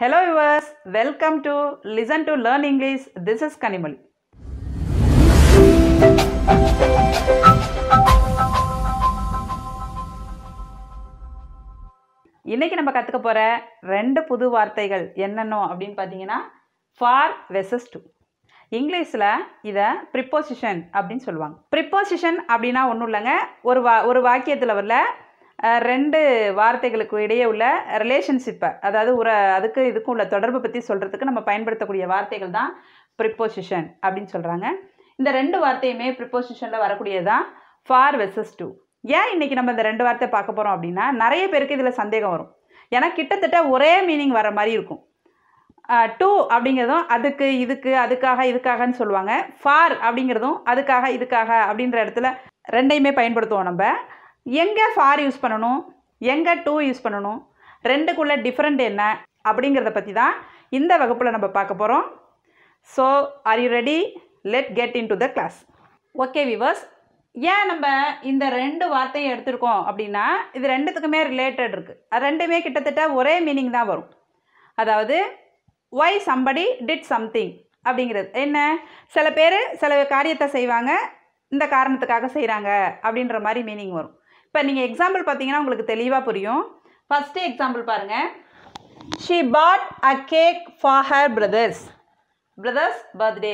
hello viewers welcome to listen to learn English this is Kanimozhi இன்னைக்கு நம்ம கற்றுக்க போகிற ரெண்டு புது வார்த்தைகள் என்னென்ன அப்படின்னு பார்த்தீங்கன்னா ஃபார் வெசஸ் டு இங்கிலீஷில் இதை ப்ரிப்போசிஷன் அப்படின்னு சொல்லுவாங்க ப்ரிப்போசிஷன் அப்படின்னா ஒன்றும் இல்லைங்க ஒரு வா ஒரு வாக்கியத்தில் வரல ரெண்டு வார்த்தைகளுக்கு இடையே உள்ள ரிலேஷன்ஷிப்பை அதாவது ஒரு அதுக்கு இதுக்கும் உள்ள தொடர்பு பற்றி சொல்கிறதுக்கு நம்ம பயன்படுத்தக்கூடிய வார்த்தைகள் தான் ப்ரிப்போசிஷன் அப்படின்னு சொல்கிறாங்க இந்த ரெண்டு வார்த்தையுமே ப்ரிப்போசிஷனில் வரக்கூடியதான் ஃபார் வெசஸ் டூ ஏன் இன்றைக்கி நம்ம இந்த ரெண்டு வார்த்தை பார்க்க போகிறோம் அப்படின்னா நிறைய பேருக்கு இதில் சந்தேகம் வரும் ஏன்னா கிட்டத்தட்ட ஒரே மீனிங் வர மாதிரி இருக்கும் டூ அப்படிங்கிறதும் அதுக்கு இதுக்கு அதுக்காக இதுக்காகன்னு சொல்லுவாங்க ஃபார் அப்படிங்கிறதும் அதுக்காக இதுக்காக அப்படின்ற இடத்துல ரெண்டையுமே பயன்படுத்துவோம் நம்ம எங்கே ஃபார் யூஸ் பண்ணணும் எங்கே டூ யூஸ் பண்ணணும் ரெண்டுக்குள்ளே டிஃப்ரெண்ட் என்ன அப்படிங்கிறத பற்றி தான் இந்த வகுப்பில் நம்ம பார்க்க போகிறோம் so are you ready let get into the class okay viewers ஏன் நம்ம இந்த ரெண்டு வார்த்தையை எடுத்துருக்கோம் அப்படின்னா இது ரெண்டுத்துக்குமே ரிலேட்டட் இருக்குது அது ரெண்டுமே கிட்டத்தட்ட ஒரே மீனிங் தான் வரும் அதாவது ஒய் சம்படி டிட் சம்திங் அப்படிங்கிறது என்ன சில பேர் சில காரியத்தை செய்வாங்க இந்த காரணத்துக்காக செய்கிறாங்க அப்படின்ற மாதிரி மீனிங் வரும் இப்போ நீங்கள் எக்ஸாம்பிள் பார்த்தீங்கன்னா உங்களுக்கு தெளிவாக புரியும் ஃபஸ்ட்டு எக்ஸாம்பிள் பாருங்கள் she bought a cake for her brother's brother's birthday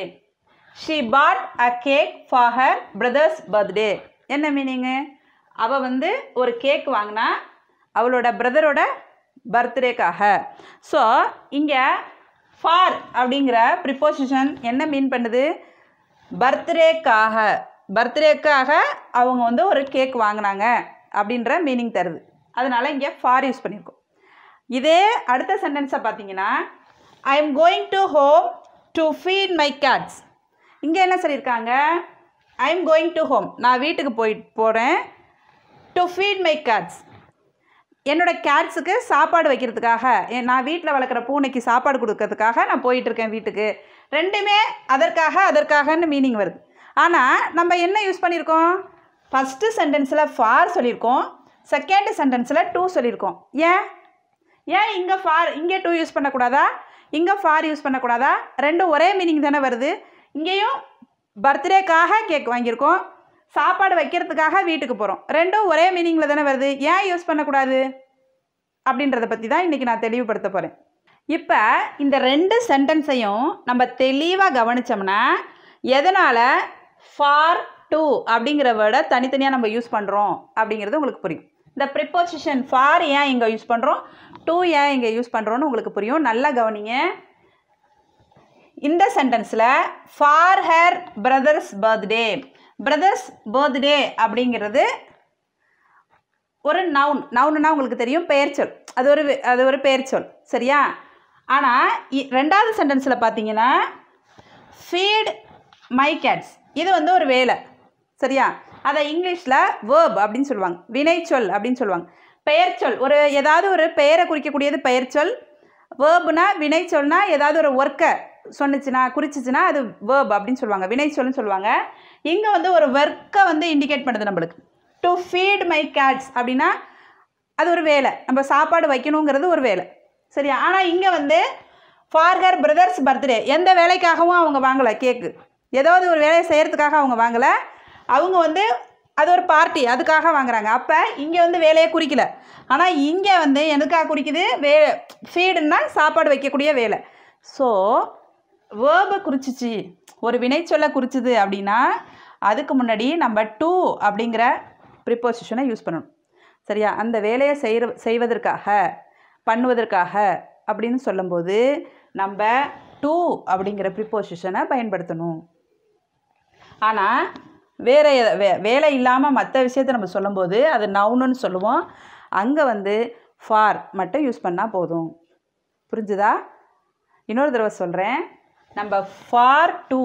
she bought a cake for her brother's birthday என்ன மீனிங்கு அவள் வந்து ஒரு கேக் வாங்கினா அவளோட பிரதரோட பர்த்டேக்காக ஸோ இங்கே ஃபார் அப்படிங்கிற ப்ரிப்போசிஷன் என்ன மீன் பண்ணுது பர்த்டேக்காக பர்த்டேக்காக அவங்க வந்து ஒரு கேக் வாங்கினாங்க அப்படின்ற மீனிங் தருது அதனால் இங்கே ஃபார் யூஸ் பண்ணியிருக்கோம் இதே அடுத்த சென்டென்ஸை பார்த்தீங்கன்னா I am going to home to feed my cats இங்கே என்ன சொல்லியிருக்காங்க I am going to home நான் வீட்டுக்கு போய் போகிறேன் டு ஃபீட் மை கேட்ஸ் என்னோடய கேட்ஸுக்கு சாப்பாடு வைக்கிறதுக்காக நான் வீட்டில் வளர்க்குற பூனைக்கு சாப்பாடு கொடுக்கறதுக்காக நான் போயிட்டுருக்கேன் வீட்டுக்கு ரெண்டுமே அதற்காக அதற்காகன்னு மீனிங் வருது ஆனால் நம்ம என்ன யூஸ் பண்ணியிருக்கோம் ஃபஸ்ட்டு சென்டென்ஸில் ஃபார் சொல்லியிருக்கோம் செகண்ட் சென்டென்ஸில் டூ சொல்லியிருக்கோம் ஏன் ஏன் இங்கே ஃபார் இங்கே டூ யூஸ் பண்ணக்கூடாதா இங்கே ஃபார் யூஸ் பண்ணக்கூடாதா ரெண்டும் ஒரே மீனிங் தானே வருது இங்கேயும் பர்த்டேக்காக கேக் வாங்கியிருக்கோம் சாப்பாடு வைக்கிறதுக்காக வீட்டுக்கு போகிறோம் ரெண்டும் ஒரே மீனிங்கில் தானே வருது ஏன் யூஸ் பண்ணக்கூடாது அப்படின்றத பற்றி தான் இன்றைக்கி நான் தெளிவுபடுத்த போகிறேன் இப்போ இந்த ரெண்டு சென்டென்ஸையும் நம்ம தெளிவாக கவனித்தோம்னா எதனால் ஃபார் டூ அப்படிங்கிற வேர்டை தனித்தனியாக நம்ம யூஸ் பண்ணுறோம் அப்படிங்கிறது உங்களுக்கு புரியும் இந்த ப்ரிப்போசிஷன் ஃபார் ஏன் இங்கே யூஸ் பண்ணுறோம் டூ ஏன் இங்கே யூஸ் பண்ணுறோன்னு உங்களுக்கு புரியும் நல்லா கவனிங்க இந்த சென்டென்ஸில் for her brother's birthday brother's birthday அப்படிங்கிறது ஒரு நவுன் நவுனுன்னா உங்களுக்கு தெரியும் பெயர்ச்சொல் அது ஒரு அது ஒரு பெயர்ச்சொல் சரியா ஆனால் ரெண்டாவது சென்டென்ஸில் பார்த்தீங்கன்னா ஃபீட் மை கேட்ஸ் இது வந்து ஒரு வேலை சரியா அதை இங்கிலீஷில் வேர்ப் அப்படின்னு சொல்லுவாங்க வினைச்சொல் அப்படின்னு சொல்லுவாங்க பெயர்ச்சொல் ஒரு ஏதாவது ஒரு பெயரை குறிக்கக்கூடியது பெயர்ச்சொல் வேர்புனா வினைச்சொல்னா ஏதாவது ஒரு ஒர்க்கை சொன்னுச்சுன்னா குறிச்சிச்சுன்னா அது வேர்ப் அப்படின்னு சொல்லுவாங்க வினைச்சொல்னு சொல்லுவாங்க இங்கே வந்து ஒரு ஒர்க்கை வந்து இண்டிகேட் பண்ணுது நம்மளுக்கு டு ஃபீட் மை கேட்ஸ் அப்படின்னா அது ஒரு வேலை நம்ம சாப்பாடு வைக்கணுங்கிறது ஒரு வேலை சரியா ஆனால் இங்கே வந்து ஃபார்கர் பிரதர்ஸ் பர்த்டே எந்த வேலைக்காகவும் அவங்க வாங்கலை கேக்கு ஏதாவது ஒரு வேலையை செய்கிறதுக்காக அவங்க வாங்கலை அவங்க வந்து அது ஒரு பார்ட்டி அதுக்காக வாங்குறாங்க அப்போ இங்கே வந்து வேலையை குறிக்கல ஆனால் இங்கே வந்து எனக்காக குறிக்குது வே ஃபீடுன்னா சாப்பாடு வைக்கக்கூடிய வேலை ஸோ வேர்பை குறிச்சிச்சு ஒரு வினைச்சொல்லை குறிச்சிது அப்படின்னா அதுக்கு முன்னாடி நம்ம டூ அப்படிங்கிற ப்ரிப்போசிஷனை யூஸ் பண்ணணும் சரியா அந்த வேலையை செய்கிற செய்வதற்காக பண்ணுவதற்காக அப்படின்னு சொல்லும்போது நம்ம டூ அப்படிங்கிற ப்ரிப்போசிஷனை பயன்படுத்தணும் ஆனால் வேறு வே வேலை இல்லாமல் மற்ற விஷயத்த நம்ம சொல்லும்போது அது நவுனுன்னு சொல்லுவோம் அங்கே வந்து ஃபார் மட்டும் யூஸ் பண்ணால் போதும் புரிஞ்சுதா இன்னொரு தடவை சொல்கிறேன் நம்ம ஃபார் டூ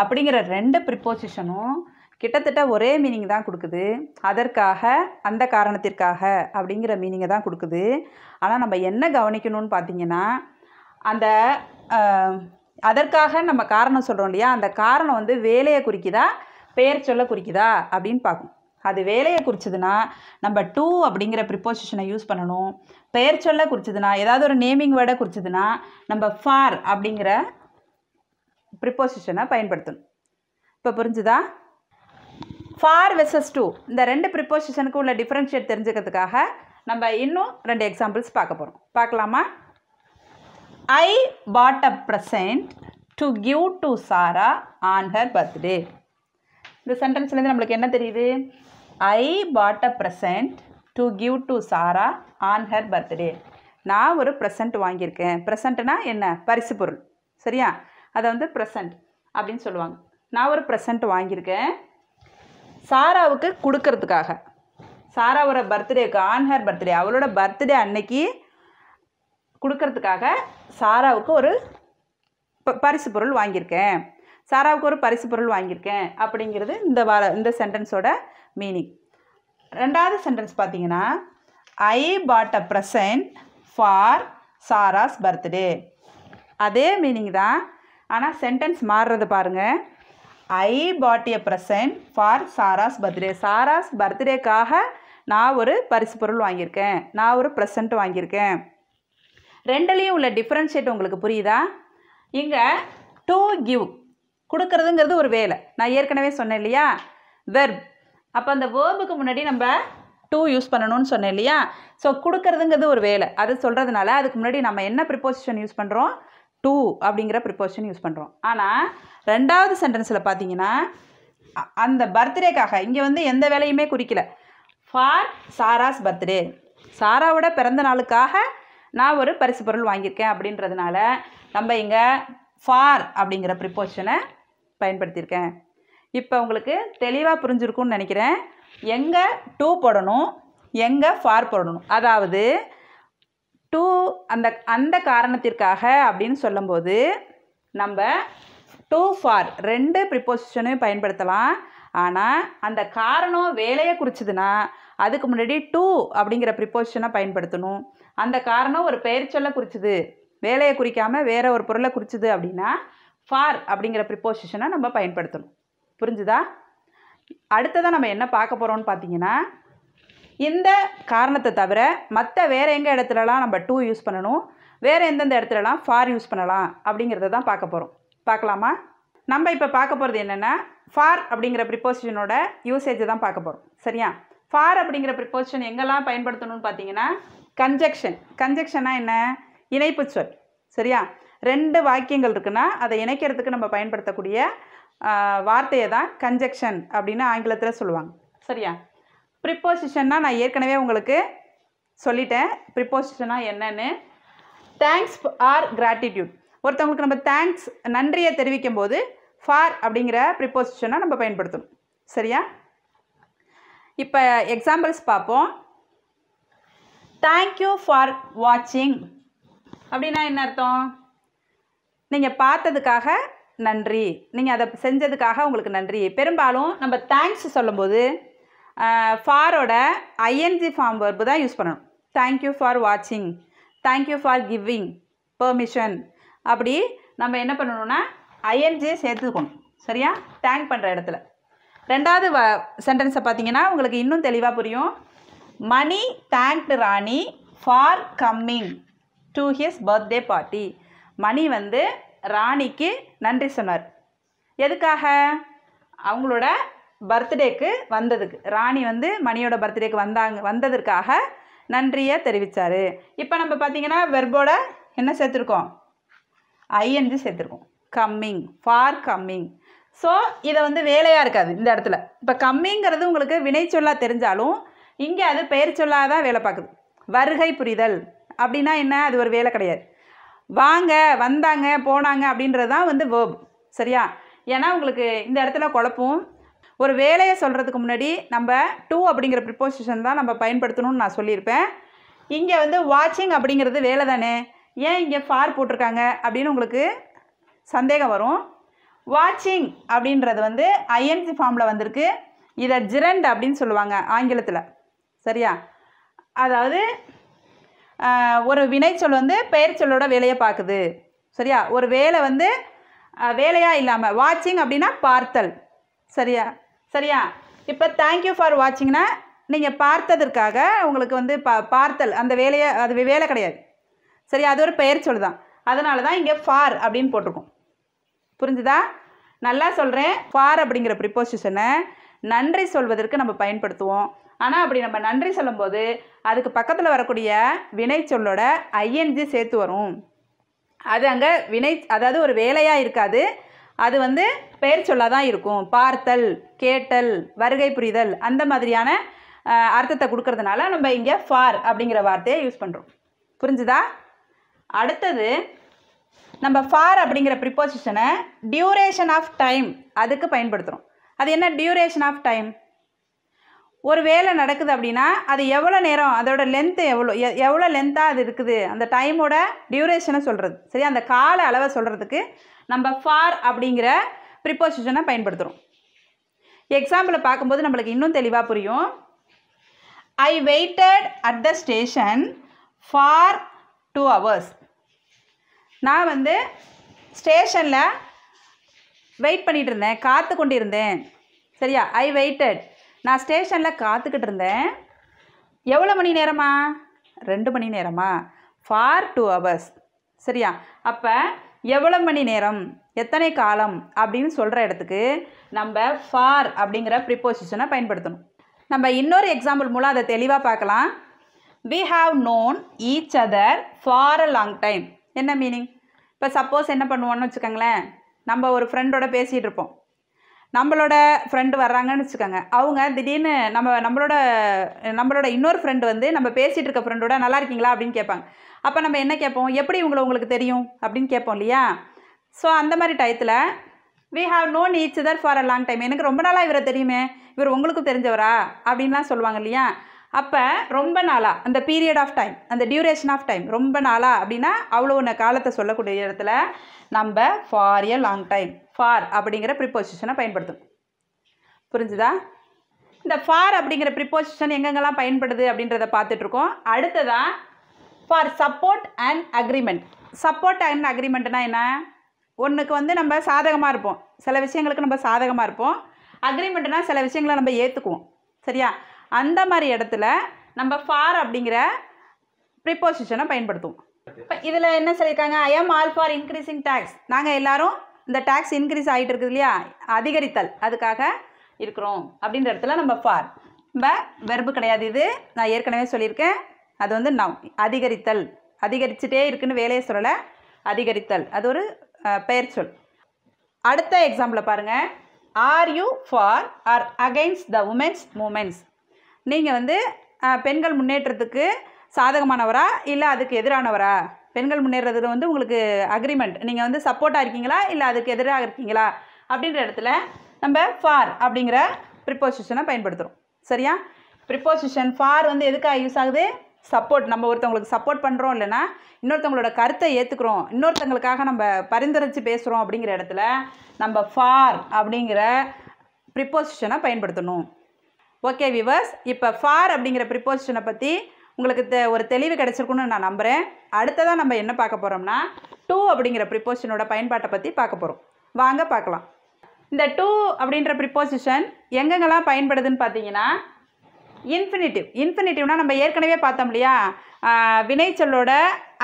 அப்படிங்கிற ரெண்டு ப்ரிப்போசிஷனும் கிட்டத்தட்ட ஒரே மீனிங் தான் கொடுக்குது அதற்காக அந்த காரணத்திற்காக அப்படிங்கிற மீனிங்கை தான் கொடுக்குது ஆனால் நம்ம என்ன கவனிக்கணும்னு பார்த்தீங்கன்னா அந்த அதற்காக நம்ம காரணம் சொல்கிறோம் இல்லையா அந்த காரணம் வந்து வேலையை குறிக்குதா பெயர் சொல்ல குறிக்குதா அப்படின்னு பார்க்கும் அது வேலையை குறிச்சதுன்னா நம்ம டூ அப்படிங்கிற ப்ரிப்போசிஷனை யூஸ் பண்ணணும் பெயர் சொல்ல குறிச்சதுன்னா ஏதாவது ஒரு நேமிங் வேர்டை குறிச்சதுன்னா நம்ம ஃபார் அப்படிங்கிற ப்ரிப்போசிஷனை பயன்படுத்தணும் இப்போ புரிஞ்சுதா ஃபார் வெர்சஸ் டூ இந்த ரெண்டு ப்ரிப்போசிஷனுக்கு உள்ள டிஃப்ரென்ஷியேட் தெரிஞ்சுக்கிறதுக்காக நம்ம இன்னும் ரெண்டு எக்ஸாம்பிள்ஸ் பார்க்க போகிறோம் பார்க்கலாமா I bought a present to give to Sarah on her birthday இந்த சென்டென்ஸ்லேருந்து நம்மளுக்கு என்ன தெரியுது I bought a present to give to Sarah on her birthday நான் ஒரு ப்ரெசன்ட் வாங்கியிருக்கேன் ப்ரெசன்ட்னா என்ன பரிசு பொருள் சரியா அதை வந்து ப்ரெசன்ட் அப்படின்னு சொல்லுவாங்க நான் ஒரு ப்ரெசன்ட் வாங்கியிருக்கேன் சாராவுக்கு கொடுக்கறதுக்காக சாராவோட பர்த்டேக்கு ஆன் ஹர் பர்த்டே அவளோட பர்த்டே அன்னைக்கு கொடுக்கறதுக்காக சாராவுக்கு ஒரு பரிசு பொருள் வாங்கியிருக்கேன் சாராவுக்கு ஒரு பரிசு பொருள் வாங்கியிருக்கேன் அப்படிங்கிறது இந்த வார இந்த சென்டென்ஸோட மீனிங் ரெண்டாவது சென்டென்ஸ் பார்த்தீங்கன்னா I bought a present for Sarah's birthday அதே மீனிங் தான் ஆனால் சென்டென்ஸ் மாறுறது பாருங்கள் I bought a present for Sarah's birthday Sarah's பர்த்டேக்காக நான் ஒரு பரிசு பொருள் வாங்கியிருக்கேன் நான் ஒரு ப்ரெசன்ட் வாங்கியிருக்கேன் ரெண்டுலேயும் உள்ள டிஃப்ரென்ஷியேட் உங்களுக்கு புரியுதா இங்கே டூ கிவ் கொடுக்கறதுங்கிறது ஒரு வேலை நான் ஏற்கனவே சொன்னேன் இல்லையா வெர்ப் அப்போ அந்த வேர்புக்கு முன்னாடி நம்ம டூ யூஸ் பண்ணணும்னு சொன்னேன் இல்லையா ஸோ கொடுக்கறதுங்கிறது ஒரு வேலை அது சொல்கிறதுனால அதுக்கு முன்னாடி நம்ம என்ன ப்ரிப்போசிஷன் யூஸ் பண்ணுறோம் டூ அப்படிங்கிற ப்ரிப்போசிஷன் யூஸ் பண்ணுறோம் ஆனால் ரெண்டாவது சென்டென்ஸில் பார்த்தீங்கன்னா அந்த பர்த்டேக்காக இங்கே வந்து எந்த வேலையுமே குறிக்கல ஃபார் சாராஸ் பர்த்டே சாராவோட பிறந்த நாளுக்காக நான் ஒரு பரிசு பொருள் வாங்கியிருக்கேன் அப்படின்றதுனால நம்ம இங்கே ஃபார் அப்படிங்கிற ப்ரிப்போஷனை பயன்படுத்தியிருக்கேன் இப்போ உங்களுக்கு தெளிவாக புரிஞ்சிருக்கும்னு நினைக்கிறேன் எங்கே டூ போடணும் எங்கே ஃபார் போடணும் அதாவது டூ அந்த அந்த காரணத்திற்காக அப்படின்னு சொல்லும்போது நம்ம டூ ஃபார் ரெண்டு ப்ரிப்போசிஷனையும் பயன்படுத்தலாம் ஆனால் அந்த காரணம் வேலையை குறிச்சதுன்னா அதுக்கு முன்னாடி டூ அப்படிங்கிற ப்ரிப்போசிஷனை பயன்படுத்தணும் அந்த காரணம் ஒரு பெயர் சொல்ல குறிச்சுது வேலையை குறிக்காமல் வேறு ஒரு பொருளை குறிச்சுது அப்படின்னா ஃபார் அப்படிங்கிற ப்ரிப்போசிஷனை நம்ம பயன்படுத்தணும் புரிஞ்சுதா அடுத்ததாக நம்ம என்ன பார்க்க போகிறோம்னு பார்த்தீங்கன்னா இந்த காரணத்தை தவிர மற்ற வேறு எங்கே இடத்துலலாம் நம்ம டூ யூஸ் பண்ணணும் வேறு எந்தெந்த இடத்துலலாம் ஃபார் யூஸ் பண்ணலாம் அப்படிங்கிறத தான் பார்க்க போகிறோம் பார்க்கலாமா நம்ம இப்போ பார்க்க போகிறது என்னென்னா ஃபார் அப்படிங்கிற ப்ரிப்போசிஷனோட யூசேஜை தான் பார்க்க போகிறோம் சரியா ஃபார் அப்படிங்கிற ப்ரிப்போசிஷன் எங்கெல்லாம் பயன்படுத்தணும்னு பார்த்தீங்கன்னா கன்ஜெக்ஷன் கன்ஜெக்ஷனா என்ன இணைப்பு சொல் சரியா ரெண்டு வாக்கியங்கள் இருக்குன்னா அதை இணைக்கிறதுக்கு நம்ம பயன்படுத்தக்கூடிய வார்த்தையை தான் கன்ஜெக்ஷன் அப்படின்னு ஆங்கிலத்தில் சொல்லுவாங்க சரியா ப்ரிப்போசிஷன்னா நான் ஏற்கனவே உங்களுக்கு சொல்லிட்டேன் ப்ரிப்போசிஷனாக என்னன்னு தேங்க்ஸ் ஆர் கிராட்டிடியூட் ஒருத்தவங்களுக்கு நம்ம தேங்க்ஸ் நன்றியை தெரிவிக்கும் போது ஃபார் அப்படிங்கிற ப்ரிப்போசிஷனாக நம்ம பயன்படுத்தணும் சரியா இப்போ எக்ஸாம்பிள்ஸ் பார்ப்போம் தேங்க்யூ ஃபார் வாட்சிங் அப்படின்னா என்ன அர்த்தம் நீங்கள் பார்த்ததுக்காக நன்றி நீங்கள் அதை செஞ்சதுக்காக உங்களுக்கு நன்றி பெரும்பாலும் நம்ம தேங்க்ஸ் சொல்லும்போது ஃபாரோட ஐஎன்ஜி ஃபார்ம் வர்பு தான் யூஸ் பண்ணணும் தேங்க்யூ ஃபார் வாட்சிங் தேங்க்யூ ஃபார் கிவிங் பெர்மிஷன் அப்படி நம்ம என்ன பண்ணணும்னா ஐஎன்ஜியை சேர்த்துக்கணும் சரியா தேங்க் பண்ணுற இடத்துல ரெண்டாவது வ சென்டென்ஸை பார்த்தீங்கன்னா உங்களுக்கு இன்னும் தெளிவாக புரியும் Mani thanked Rani for coming to his birthday party Mani வந்து ராணிக்கு நன்றி சொன்னார் எதுக்காக அவங்களோட பர்த்டேக்கு வந்ததுக்கு ராணி வந்து மணியோட பர்த்டேக்கு வந்தாங்க வந்ததற்காக நன்றியை தெரிவித்தார் இப்போ நம்ம பார்த்தீங்கன்னா வெர்போட என்ன சேர்த்துருக்கோம் ஐஎன்ஜி சேர்த்துருக்கோம் கம்மிங் ஃபார் கம்மிங் ஸோ இதை வந்து வேலையாக இருக்காது இந்த இடத்துல இப்போ கம்மிங்கிறது உங்களுக்கு வினை சொல்லாக தெரிஞ்சாலும் இங்கே அது பெயர் சொல்லாதான் வேலை பார்க்குது வருகை புரிதல் அப்படின்னா என்ன அது ஒரு வேலை கிடையாது வாங்க வந்தாங்க போனாங்க அப்படின்றது தான் வந்து வேர்ப் சரியா ஏன்னா உங்களுக்கு இந்த இடத்துல குழப்பம் ஒரு வேலையை சொல்கிறதுக்கு முன்னாடி நம்ம டூ அப்படிங்கிற ப்ரிப்போசிஷன் தான் நம்ம பயன்படுத்தணும்னு நான் சொல்லியிருப்பேன் இங்கே வந்து வாட்சிங் அப்படிங்கிறது வேலை தானே ஏன் இங்கே ஃபார் போட்டிருக்காங்க அப்படின்னு உங்களுக்கு சந்தேகம் வரும் வாட்சிங் அப்படின்றது வந்து ஐஎன்சி ஃபார்மில் வந்திருக்கு இதை ஜிரண்ட் அப்படின்னு சொல்லுவாங்க ஆங்கிலத்தில் சரியா அதாவது ஒரு வினைச்சொல் வந்து பெயர் சொல்லோட வேலையை பார்க்குது சரியா ஒரு வேலை வந்து வேலையாக இல்லாமல் வாட்சிங் அப்படின்னா பார்த்தல் சரியா சரியா இப்போ தேங்க்யூ ஃபார் வாட்சிங்னா நீங்கள் பார்த்ததற்காக உங்களுக்கு வந்து பா பார்த்தல் அந்த வேலையை அது வேலை கிடையாது சரியா அது ஒரு பெயர் சொல் தான் அதனால தான் இங்கே ஃபார் அப்படின்னு போட்டிருக்கோம் புரிஞ்சுதா நல்லா சொல்கிறேன் ஃபார் அப்படிங்கிற ப்ரிப்போசிஷனை நன்றி சொல்வதற்கு நம்ம பயன்படுத்துவோம் ஆனால் அப்படி நம்ம நன்றி சொல்லும்போது அதுக்கு பக்கத்தில் வரக்கூடிய வினை சொல்லோட ஐஎன்ஜி சேர்த்து வரும் அது அங்கே வினை அதாவது ஒரு வேலையாக இருக்காது அது வந்து பெயர் சொல்லாக தான் இருக்கும் பார்த்தல் கேட்டல் வருகை புரிதல் அந்த மாதிரியான அர்த்தத்தை கொடுக்கறதுனால நம்ம இங்கே ஃபார் அப்படிங்கிற வார்த்தையை யூஸ் பண்ணுறோம் புரிஞ்சுதா அடுத்தது நம்ம ஃபார் அப்படிங்கிற ப்ரிப்போசிஷனை டியூரேஷன் ஆஃப் டைம் அதுக்கு பயன்படுத்துகிறோம் அது என்ன டியூரேஷன் ஆஃப் டைம் ஒரு வேலை நடக்குது அப்படின்னா அது எவ்வளோ நேரம் அதோட லென்த்து எவ்வளோ எவ்வளோ லென்த்தாக அது இருக்குது அந்த டைமோட டியூரேஷனை சொல்கிறது சரி அந்த கால அளவை சொல்கிறதுக்கு நம்ம ஃபார் அப்படிங்கிற ப்ரிப்போசிஷனை பயன்படுத்துகிறோம் எக்ஸாம்பிளை பார்க்கும்போது நம்மளுக்கு இன்னும் தெளிவாக புரியும் I waited at the station for two hours நான் வந்து ஸ்டேஷனில் வெயிட் பண்ணிகிட்டு இருந்தேன் காத்து கொண்டிருந்தேன் சரியா ஐ வெயிட்டட் நான் ஸ்டேஷனில் காத்துக்கிட்டு இருந்தேன் எவ்வளோ மணி நேரமா ரெண்டு மணி நேரமா ஃபார் டூ ஹவர்ஸ் சரியா அப்போ எவ்வளோ மணி நேரம் எத்தனை காலம் அப்படின்னு சொல்கிற இடத்துக்கு நம்ம ஃபார் அப்படிங்கிற ப்ரிப்போசிஷனை பயன்படுத்தணும் நம்ம இன்னொரு எக்ஸாம்பிள் மூலம் அதை தெளிவாக பார்க்கலாம் we have known each other for a long time என்ன மீனிங் இப்போ சப்போஸ் என்ன பண்ணுவோன்னு வச்சுக்கோங்களேன் நம்ம ஒரு ஃப்ரெண்டோட பேசிகிட்டு இருப்போம் நம்மளோட ஃப்ரெண்டு வர்றாங்கன்னு வச்சுக்கோங்க அவங்க திடீர்னு நம்ம நம்மளோட நம்மளோட இன்னொரு ஃப்ரெண்டு வந்து நம்ம பேசிகிட்டு இருக்க ஃப்ரெண்டோட நல்லா இருக்கீங்களா அப்படின்னு கேட்பாங்க அப்போ நம்ம என்ன கேட்போம் எப்படி இவங்களை உங்களுக்கு தெரியும் அப்படின்னு கேட்போம் இல்லையா ஸோ அந்த மாதிரி டயத்தில் we have known each other for a long time எனக்கு ரொம்ப நாளாக இவரை தெரியுமே இவர் உங்களுக்கும் தெரிஞ்சவரா அப்படின்லாம் சொல்லுவாங்க இல்லையா அப்போ ரொம்ப நாளாக அந்த பீரியட் ஆஃப் டைம் அந்த டியூரேஷன் ஆஃப் டைம் ரொம்ப நாளாக அப்படின்னா அவ்வளோ ஒன்று காலத்தை சொல்லக்கூடிய இடத்துல நம்ம for a long time for அப்படிங்கிற ப்ரிப்போசிஷனை பயன்படுத்தும் புரிஞ்சுதா இந்த ஃபார் அப்படிங்கிற ப்ரிப்போசிஷன் எங்கெங்கெல்லாம் பயன்படுது அப்படின்றத பார்த்துட்ருக்கோம் அடுத்ததான் for support and agreement support and அக்ரிமெண்ட்டுனா என்ன ஒன்றுக்கு வந்து நம்ம சாதகமாக இருப்போம் சில விஷயங்களுக்கு நம்ம சாதகமாக இருப்போம் அக்ரிமெண்ட்டுனா சில விஷயங்களை நம்ம ஏற்றுக்குவோம் சரியா அந்த மாதிரி இடத்துல நம்ம ஃபார் அப்படிங்கிற ப்ரிப்போசிஷனை பயன்படுத்துவோம் இப்போ இதில் என்ன சொல்லியிருக்காங்க I am all for increasing tax நாங்கள் எல்லாரும் இந்த டேக்ஸ் இன்க்ரீஸ் ஆகிட்டு இருக்குது இல்லையா அதிகரித்தல் அதுக்காக இருக்கிறோம் அப்படின்ற இடத்துல நம்ம ஃபார் நம்ம வெர்பு கிடையாது இது நான் ஏற்கனவே சொல்லியிருக்கேன் அது வந்து நவ் அதிகரித்தல் அதிகரிச்சுட்டே இருக்குன்னு வேலையை சொல்லலை அதிகரித்தல் அது ஒரு பெயர் சொல் அடுத்த எக்ஸாம்பிளை பாருங்கள் are you for or against the women's movements நீங்கள் வந்து பெண்கள் முன்னேற்றத்துக்கு சாதகமானவரா இல்லை அதுக்கு எதிரானவரா பெண்கள் முன்னேறதுல வந்து உங்களுக்கு அக்ரிமெண்ட் நீங்கள் வந்து சப்போர்ட்டாக இருக்கீங்களா இல்லை அதுக்கு எதிராக இருக்கீங்களா அப்படின்ற இடத்துல நம்ம ஃபார் அப்படிங்கிற ப்ரிப்போசிஷனை பயன்படுத்துகிறோம் சரியா ப்ரிப்போசிஷன் ஃபார் வந்து எதுக்காக யூஸ் ஆகுது சப்போர்ட் நம்ம ஒருத்தவங்களுக்கு சப்போர்ட் பண்ணுறோம் இல்லைனா இன்னொருத்தவங்களோட கருத்தை ஏற்றுக்கிறோம் இன்னொருத்தவங்களுக்காக நம்ம பரிந்துரைச்சு பேசுகிறோம் அப்படிங்கிற இடத்துல நம்ம ஃபார் அப்படிங்கிற ப்ரிப்போசிஷனை பயன்படுத்தணும் ஓகே விவர்ஸ் இப்போ ஃபார் அப்படிங்கிற ப்ரிப்போசிஷனை பற்றி உங்களுக்கு தெ ஒரு தெளிவு கிடச்சிருக்குன்னு நான் நம்புகிறேன் அடுத்ததாக நம்ம என்ன பார்க்க போகிறோம்னா டூ அப்படிங்கிற ப்ரிப்போசிஷனோட பயன்பாட்டை பற்றி பார்க்க போகிறோம் வாங்க பார்க்கலாம் இந்த டூ அப்படின்ற ப்ரிப்போசிஷன் எங்கெங்கெல்லாம் பயன்படுதுன்னு பார்த்தீங்கன்னா இன்ஃபினிட்டிவ் இன்ஃபினிட்டிவ்னால் நம்ம ஏற்கனவே பார்த்தோம் இல்லையா வினைச்சொல்லோட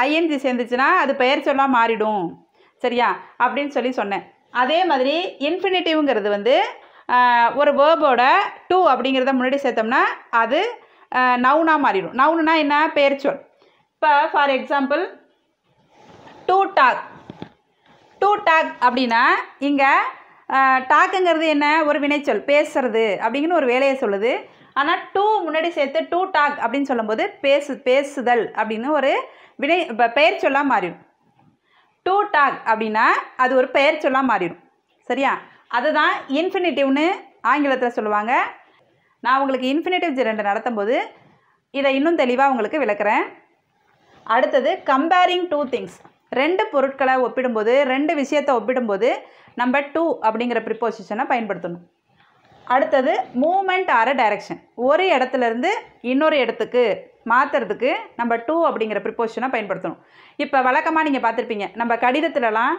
ஐஎன்ஜி சேர்ந்துச்சுன்னா அது பெயர் சொல்லாக மாறிடும் சரியா அப்படின்னு சொல்லி சொன்னேன் அதே மாதிரி இன்ஃபினிட்டிவ்ங்கிறது வந்து ஒரு வேர்போட டூ அப்படிங்கிறத முன்னாடி சேர்த்தோம்னா அது நவுனாக மாறிடும் நவுனுனா என்ன பெயர்ச்சொல் இப்போ for example to talk to talk அப்படின்னா இங்கே டாக்குங்கிறது என்ன ஒரு வினைச்சொல் பேசுறது அப்படிங்கிற ஒரு வேலையை சொல்லுது ஆனால் டூ முன்னாடி சேர்த்து டூ டாக் அப்படின்னு சொல்லும்போது பேசு பேசுதல் அப்படின்னு ஒரு வினை பெயர் சொல்லாக மாறிடும் டூ டாக் அப்படின்னா அது ஒரு பெயர் சொல்லாக மாறிடும் சரியா அதுதான் இன்ஃபினிட்டிவ்னு ஆங்கிலத்தில் சொல்லுவாங்க நான் உங்களுக்கு இன்ஃபினிட்டிவ் ஜெரண்டை நடத்தும்போது இதை இன்னும் தெளிவாக உங்களுக்கு விளக்குறேன் அடுத்தது கம்பேரிங் டூ திங்ஸ் ரெண்டு பொருட்களை ஒப்பிடும்போது ரெண்டு விஷயத்தை ஒப்பிடும்போது நம்ம டூ அப்படிங்கிற ப்ரிப்போசிஷனை பயன்படுத்தணும் அடுத்தது மூமெண்ட் ஆர டைரக்ஷன் ஒரு இடத்துலேருந்து இன்னொரு இடத்துக்கு மாற்றுறதுக்கு நம்ம டூ அப்படிங்கிற ப்ரிப்போஷனை பயன்படுத்தணும் இப்போ வழக்கமாக நீங்கள் பார்த்துருப்பீங்க நம்ம கடிதத்துலலாம்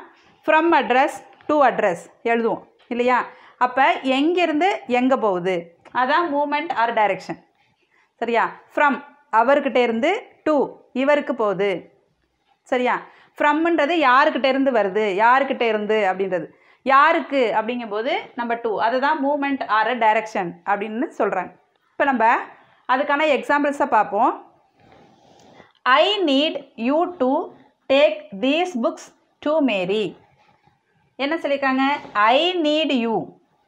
ஃப்ரம் அட்ரஸ் டு அட்ரஸ் எழுதுவோம் இல்லையா அப்போ எங்கேருந்து எங்கே போகுது அதான் மூமெண்ட் ஆர் டைரக்ஷன் சரியா ஃப்ரம் அவர்கிட்டேருந்து டூ இவருக்கு போகுது சரியா ஃப்ரம்ன்றது யாருக்கிட்ட இருந்து வருது யாருக்கிட்ட இருந்து அப்படின்றது யாருக்கு அப்படிங்கும்போது நம்ம டூ அதை தான் மூமெண்ட் ஆர் டைரக்ஷன் அப்படின்னு சொல்கிறாங்க இப்போ நம்ம அதுக்கான எக்ஸாம்பிள்ஸை பார்ப்போம் I need you to take these books to Mary என்ன சொல்லியிருக்காங்க I need you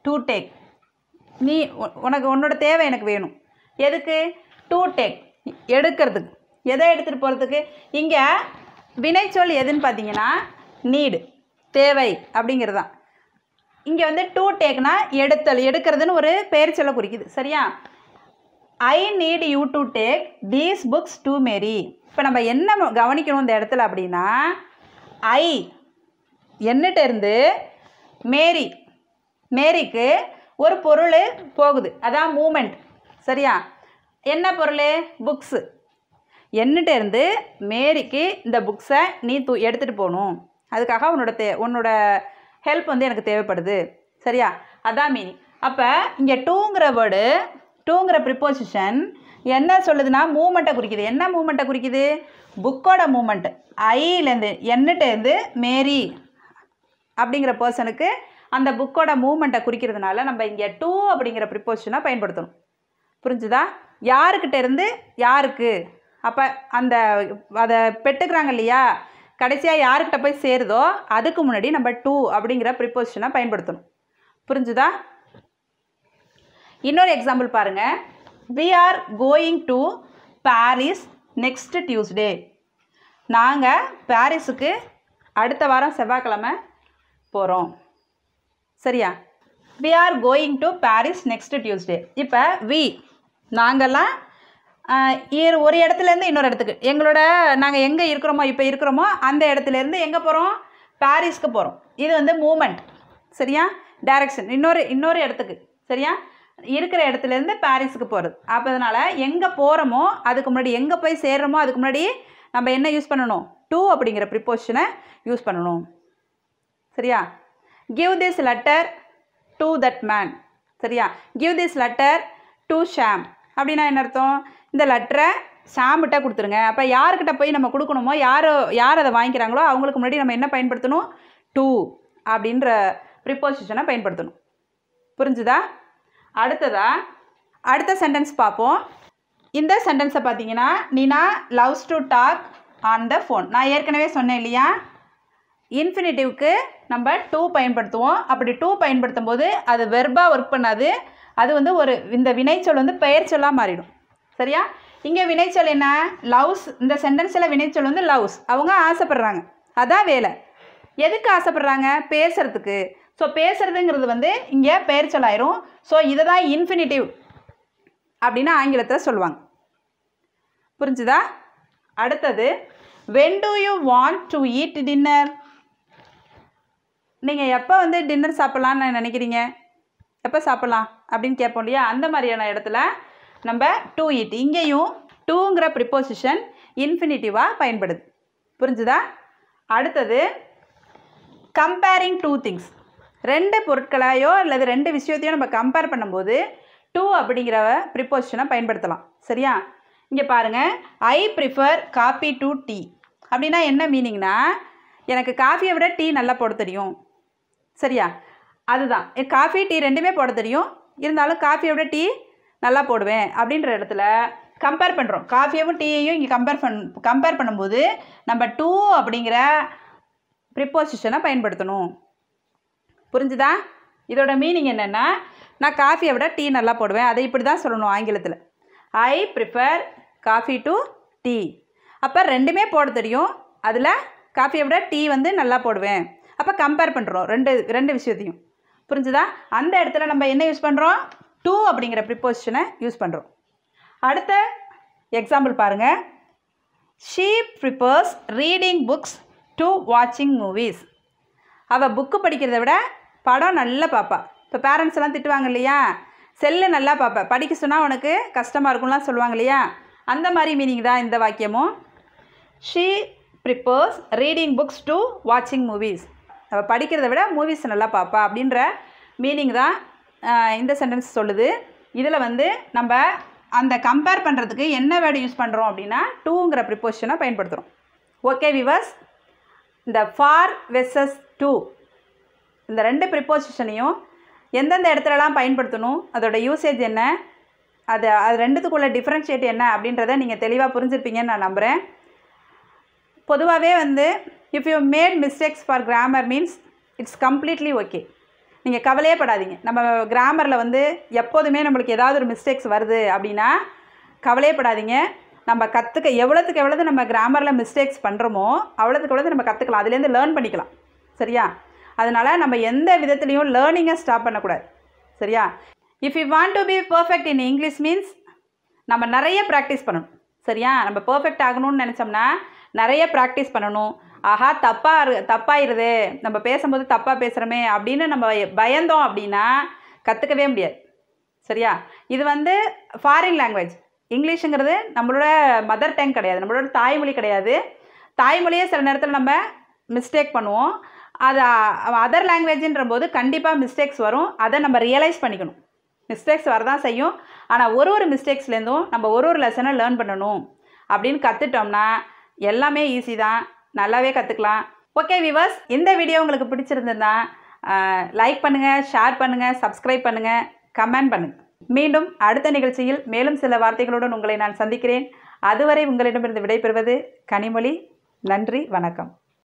to take நீ உனக்கு உன்னோட தேவை எனக்கு வேணும் எதுக்கு டூ டேக் எடுக்கிறதுக்கு எதை எடுத்துகிட்டு போகிறதுக்கு இங்கே வினைச்சொல் எதுன்னு பார்த்தீங்கன்னா நீடு தேவை அப்படிங்கிறது தான் இங்கே வந்து டூ டேக்னா எடுத்தல் எடுக்கிறதுன்னு ஒரு பெயர் சொல்ல குறிக்குது சரியா I need you to take these books to Mary இப்போ நம்ம என்ன கவனிக்கணும் இந்த இடத்துல அப்படின்னா ஐ இருந்து மேரி மேரிக்கு ஒரு பொருள் போகுது அதான் மூமெண்ட் சரியா என்ன பொருள் புக்ஸு இருந்து மேரிக்கு இந்த புக்ஸை நீ தூ எடுத்துகிட்டு போகணும் அதுக்காக உன்னோட தே உன்னோட ஹெல்ப் வந்து எனக்கு தேவைப்படுது சரியா அதான் மீனிங் அப்போ இங்கே டூங்கிற வேர்டு டூங்கிற ப்ரிப்போசிஷன் என்ன சொல்லுதுன்னா மூமெண்ட்டை குறிக்குது என்ன மூமெண்ட்டை குறிக்குது புக்கோட மூமெண்ட் ஐலேருந்து என்னட்டேருந்து மேரி அப்படிங்கிற பர்சனுக்கு அந்த புக்கோட மூமெண்ட்டை குறிக்கிறதுனால நம்ம இங்கே டூ அப்படிங்கிற ப்ரிப்போஷனை பயன்படுத்தணும் புரிஞ்சுதா யாருக்கிட்ட இருந்து யாருக்கு அப்போ அந்த அதை பெட்டுக்கிறாங்க இல்லையா கடைசியாக யாருக்கிட்ட போய் சேருதோ அதுக்கு முன்னாடி நம்ம டூ அப்படிங்கிற ப்ரிப்போசிஷனை பயன்படுத்தணும் புரிஞ்சுதா இன்னொரு எக்ஸாம்பிள் பாருங்கள் we are going to Paris next Tuesday நாங்கள் பாரிஸுக்கு அடுத்த வாரம் செவ்வாய்க்கிழமை போகிறோம் சரியா we are going to Paris next Tuesday இப்போ வி நாங்கள்லாம் ஒரு இடத்துலேருந்து இன்னொரு இடத்துக்கு எங்களோட நாங்கள் எங்கே இருக்கிறோமோ இப்போ இருக்கிறோமோ அந்த இடத்துலேருந்து எங்கே போகிறோம் பாரிஸ்க்கு போகிறோம் இது வந்து மூமெண்ட் சரியா டைரக்ஷன் இன்னொரு இன்னொரு இடத்துக்கு சரியா இருக்கிற இடத்துலேருந்து பாரிஸுக்கு போகிறது அப்போ அதனால் எங்கே போகிறோமோ அதுக்கு முன்னாடி எங்கே போய் சேர்கிறோமோ அதுக்கு முன்னாடி நம்ம என்ன யூஸ் பண்ணணும் டூ அப்படிங்கிற ப்ரிப்போஷனை யூஸ் பண்ணணும் சரியா give this letter to that man சரியா give this letter to Shyam அப்படின்னா என்ன அர்த்தம் இந்த லெட்டரை ஷாம்கிட்ட கொடுத்துருங்க அப்போ யார்கிட்ட போய் நம்ம கொடுக்கணுமோ யார் யார் அதை வாங்கிக்கிறாங்களோ அவங்களுக்கு முன்னாடி நம்ம என்ன பயன்படுத்தணும் டூ அப்படின்ற ப்ரிப்போசிஷனை பயன்படுத்தணும் புரிஞ்சுதா அடுத்ததா அடுத்த சென்டென்ஸ் பார்ப்போம் இந்த சென்டென்ஸை பார்த்தீங்கன்னா Nina loves to talk on the phone நான் ஏற்கனவே சொன்னேன் இல்லையா இன்ஃபினிட்டிவ்க்கு நம்ம டூ பயன்படுத்துவோம் அப்படி டூ பயன்படுத்தும் போது அது வெர்பாக ஒர்க் பண்ணாது அது வந்து ஒரு இந்த வினைச்சொல் வந்து பெயர் சொல்லாக மாறிடும் சரியா இங்கே வினைச்சொல் என்ன லவ்ஸ் இந்த சென்டென்ஸில் வினைச்சொல் வந்து லவ்ஸ் அவங்க ஆசைப்படுறாங்க அதான் வேலை எதுக்கு ஆசைப்பட்றாங்க பேசுகிறதுக்கு ஸோ பேசுகிறதுங்கிறது வந்து இங்கே பெயர் சொல்லாயிரும் ஸோ இதை தான் இன்ஃபினிட்டிவ் அப்படின்னு ஆங்கிலத்தில் சொல்லுவாங்க புரிஞ்சுதா அடுத்தது when do you want to eat dinner நீங்கள் எப்போ வந்து டின்னர் சாப்பிட்லான்னு நினைக்கிறீங்க எப்போ சாப்பிட்லாம் அப்படின்னு கேட்போம் இல்லையா அந்த மாதிரியான இடத்துல நம்ம டூ இட் இங்கேயும் டூங்கிற ப்ரிப்போசிஷன் இன்ஃபினிட்டிவாக பயன்படுது புரிஞ்சுதா அடுத்தது கம்பேரிங் டூ திங்ஸ் ரெண்டு பொருட்களையோ அல்லது ரெண்டு விஷயத்தையோ நம்ம கம்பேர் பண்ணும்போது டூ அப்படிங்கிற ப்ரிப்போசிஷனை பயன்படுத்தலாம் சரியா இங்கே பாருங்கள் I prefer coffee to tea அப்படின்னா என்ன மீனிங்னா எனக்கு காஃபியை விட டீ நல்லா போட தெரியும் சரியா அதுதான் காஃபி டீ ரெண்டுமே போட தெரியும் இருந்தாலும் காஃபியோட டீ நல்லா போடுவேன் அப்படின்ற இடத்துல கம்பேர் பண்ணுறோம் காஃபியவும் டீயையும் இங்கே கம்பேர் பண் கம்பேர் பண்ணும்போது நம்ம டூ அப்படிங்கிற ப்ரிப்போசிஷனை பயன்படுத்தணும் புரிஞ்சுதா இதோட மீனிங் என்னென்னா நான் காஃபியை விட டீ நல்லா போடுவேன் அதை இப்படி தான் சொல்லணும் ஆங்கிலத்தில் I prefer coffee to tea அப்போ ரெண்டுமே போட தெரியும் அதில் காஃபியை விட டீ வந்து நல்லா போடுவேன் அப்போ கம்பேர் பண்ணுறோம் ரெண்டு ரெண்டு விஷயத்தையும் புரிஞ்சுதா அந்த இடத்துல நம்ம என்ன யூஸ் பண்ணுறோம் டூ அப்படிங்கிற ப்ரிப்போசிஷனை யூஸ் பண்ணுறோம் அடுத்த எக்ஸாம்பிள் பாருங்கள் she prefers reading books to வாட்சிங் மூவிஸ் அவள் புக்கு படிக்கிறத விட படம் நல்லா பார்ப்பா இப்போ பேரண்ட்ஸ் எல்லாம் திட்டுவாங்க இல்லையா செல்லு நல்லா பார்ப்பேன் படிக்க சொன்னால் உனக்கு கஷ்டமாக இருக்கும்லாம் சொல்லுவாங்க இல்லையா அந்த மாதிரி மீனிங் தான் இந்த வாக்கியமும் she prefers reading books to வாட்சிங் மூவிஸ் நம்ம படிக்கிறத விட மூவிஸ் நல்லா பார்ப்பா அப்படின்ற மீனிங் தான் இந்த சென்டென்ஸ் சொல்லுது இதில் வந்து நம்ம அந்த கம்பேர் பண்ணுறதுக்கு என்ன வேர்டு யூஸ் பண்ணுறோம் அப்படின்னா டூங்கிற ப்ரிப்போஷனை பயன்படுத்துகிறோம் ஓகே விவர்ஸ் இந்த ஃபார் வெஸ்ஸஸ் டூ இந்த ரெண்டு ப்ரிப்போசிஷனையும் எந்தெந்த இடத்துலலாம் பயன்படுத்தணும் அதோடய யூசேஜ் என்ன அது அது ரெண்டுத்துக்குள்ளே டிஃப்ரென்ஷியேட் என்ன அப்படின்றத நீங்கள் தெளிவாக புரிஞ்சுருப்பீங்கன்னு நான் நம்புகிறேன் பொதுவாகவே வந்து if you made mistakes for grammar means it's completely okay நீங்கள் கவலையே படாதீங்க நம்ம கிராமரில் வந்து எப்போதுமே நம்மளுக்கு ஏதாவது ஒரு மிஸ்டேக்ஸ் வருது அப்படின்னா கவலையே படாதீங்க நம்ம கற்றுக்க எவ்வளோத்துக்கு எவ்வளோது நம்ம கிராமரில் மிஸ்டேக்ஸ் பண்ணுறோமோ அவ்வளோத்துக்கு எவ்வளோது நம்ம கற்றுக்கலாம் அதுலேருந்து லேர்ன் பண்ணிக்கலாம் சரியா அதனால் நம்ம எந்த விதத்துலேயும் லேர்னிங்கை ஸ்டாப் பண்ணக்கூடாது சரியா if you want to be perfect in English means நம்ம நிறைய ப்ராக்டிஸ் பண்ணணும் சரியா நம்ம பர்ஃபெக்ட் ஆகணும்னு நினச்சோம்னா நிறைய ப்ராக்டிஸ் பண்ணணும் ஆஹா தப்பாக தப்பாயிருது நம்ம பேசும்போது தப்பாக பேசுகிறோமே அப்படின்னு நம்ம பயந்தோம் அப்படின்னா கற்றுக்கவே முடியாது சரியா இது வந்து ஃபாரின் லாங்குவேஜ் இங்கிலீஷுங்கிறது நம்மளோட மதர் டங் கிடையாது நம்மளோட தாய்மொழி கிடையாது தாய்மொழியே சில நேரத்தில் நம்ம மிஸ்டேக் பண்ணுவோம் அது அதர் லாங்குவேஜின்ற போது கண்டிப்பாக மிஸ்டேக்ஸ் வரும் அதை நம்ம ரியலைஸ் பண்ணிக்கணும் மிஸ்டேக்ஸ் வரதான் செய்யும் ஆனால் ஒரு ஒரு மிஸ்டேக்ஸ்லேருந்தும் நம்ம ஒரு ஒரு லெசனை லேர்ன் பண்ணணும் அப்படின்னு கற்றுட்டோம்னா எல்லாமே ஈஸி தான் நல்லாவே கற்றுக்கலாம் ஓகே விவர்ஸ் இந்த வீடியோ உங்களுக்கு பிடிச்சிருந்ததுனா லைக் பண்ணுங்கள் ஷேர் பண்ணுங்கள் சப்ஸ்கிரைப் பண்ணுங்கள் கமெண்ட் பண்ணுங்கள் மீண்டும் அடுத்த நிகழ்ச்சியில் மேலும் சில வார்த்தைகளுடன் உங்களை நான் சந்திக்கிறேன் அதுவரை உங்களிடமிருந்து விடைபெறுவது கனிமொழி நன்றி வணக்கம்